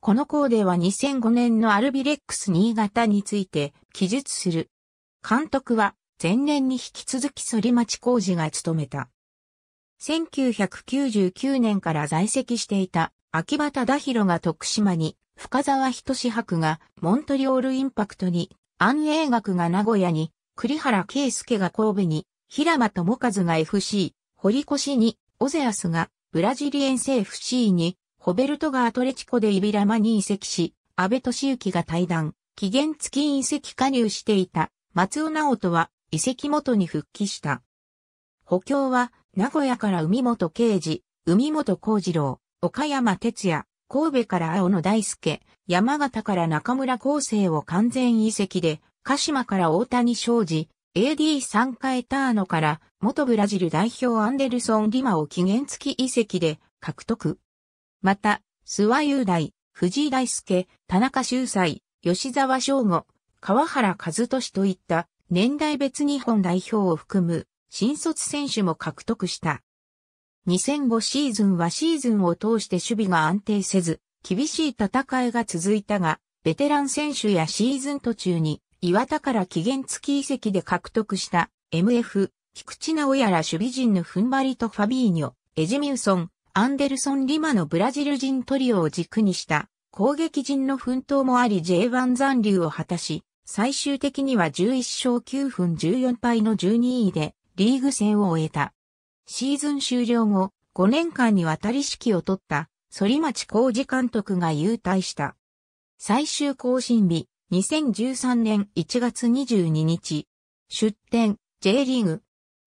このコーデは2005年のアルビレックス新潟について記述する。監督は前年に引き続き反町浩二が務めた。1999年から在籍していた秋葉忠宏が徳島に、深沢仁博がモントリオールインパクトに、安永学が名古屋に、栗原圭介が神戸に、平間智和が FC、堀越に、オゼアスがブラジリエンセ府 c に、ホベルトがアトレチコでイビラマに移籍し、安倍敏行が対談、期限付き移籍加入していた松尾直人は移籍元に復帰した。補強は名古屋から海本刑事、海本幸次郎、岡山哲也、神戸から青野大輔、山形から中村康生を完全移籍で、鹿島から大谷昌司、AD3 回ターノから元ブラジル代表アンデルソン・リマを期限付き移籍で獲得。また、諏訪雄大、藤井大輔、田中秀才、吉沢翔吾、川原和俊といった年代別日本代表を含む新卒選手も獲得した。2005シーズンはシーズンを通して守備が安定せず、厳しい戦いが続いたが、ベテラン選手やシーズン途中に岩田から期限付き移籍で獲得した MF、菊池直やら守備陣の踏ん張りとファビーニョ、エジミューソン、アンデルソン・リマのブラジル人トリオを軸にした攻撃陣の奮闘もあり J1 残留を果たし、最終的には11勝9分14敗の12位でリーグ戦を終えた。シーズン終了後、5年間にわたり指揮を取った反町浩二監督が優退した。最終更新日、2013年1月22日。出展、J リーグ。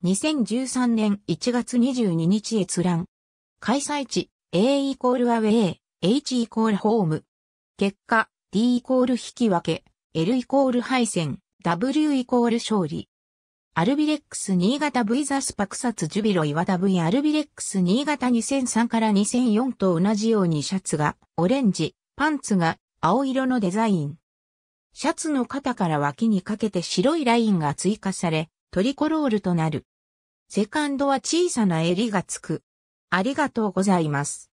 2013年1月22日閲覧。開催地、A イコールアウェイ、H イコールホーム。結果、D イコール引き分け、L イコール敗戦、W イコール勝利。アルビレックス新潟 V ザスパクサツジュビロ岩田 V アルビレックス新潟2003から2004と同じようにシャツがオレンジ、パンツが青色のデザイン。シャツの肩から脇にかけて白いラインが追加され、トリコロールとなる。セカンドは小さな襟がつく。ありがとうございます。